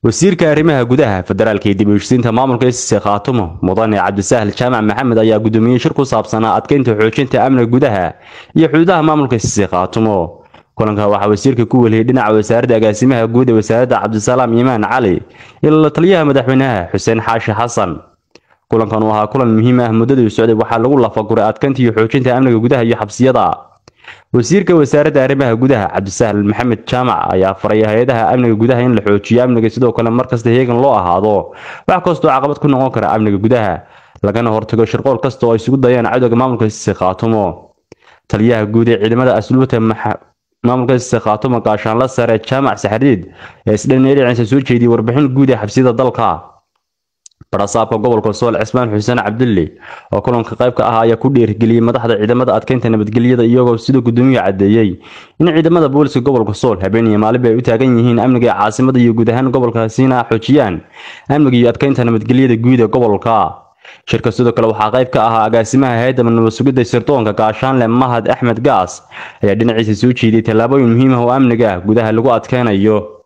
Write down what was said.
wasiirka arrimaha gudaha federaalka iyo dib uheshisiinta maamulka sise khaatumo mudane cabdisahal jaamac maxamed ayaa gudoomiyey shir ku saabsanaa adkeynta xoojinta amniga gudaha iyo xuduudaha maamulka sise khaatumo kulanka waxaa wasiirka ku weliyey dhinaca wasaaradda agaasimaha guud ee wasaaradda cabdisalaam iimaan cali iyo la taliyaha madaxweynaha xuseen xaashi xasan kulankan uu ahaa kulan muhiim ah muddadii socday waxaa lagu lafaguray adkeynta iyo xoojinta amniga gudaha iyo xabsiyada wasiirka wasaaradda arrimaha gudaha cabdisahal maxamed jaamac ayaa faray hay-adaha amniga gudaha in la xoojiyo amniga sidoo kale markasta heegan loo ahaado wax kastoo caqabad ku noqon kara amniga gudaha lagana hortago shirqool kasta oo ay isugu dayaan cadowga maamulka khaatumo taliyaha guud ee ciidamada asluubta maamulka istikhaatumo gaashaanla sare jaamac saxariid ee isdhaneericisa soo jeediyey warbixin guud ee xabsiyada dalka barasaabka gobolka sool cismaan xuseen cabdulle oo kulanka qaybka ah ayaa ku dhiirgeliyey madaxda ciidamada adkeynta nabadgelyada iyagoo sida guddoomiye caddeeyey in ciidamada booliiska gobolka sool habeen iyo maalinba ay u taagan yihiin amniga caasimada iyo guud ahaan gobolka gobolkaasiina xoojiyaan amniga iyo adkeynta nabadgelyada guud ee gobolka shirka sidoo kale waxaa qayb ka ahaa agaasimaha hay-adda midnaba sirdoonka gaashaanle mahad axmed gaas ayaa dhinaciisa soo jiiday tallaabooyin muhiim ah oo amniga gudaha lagu adkeynayo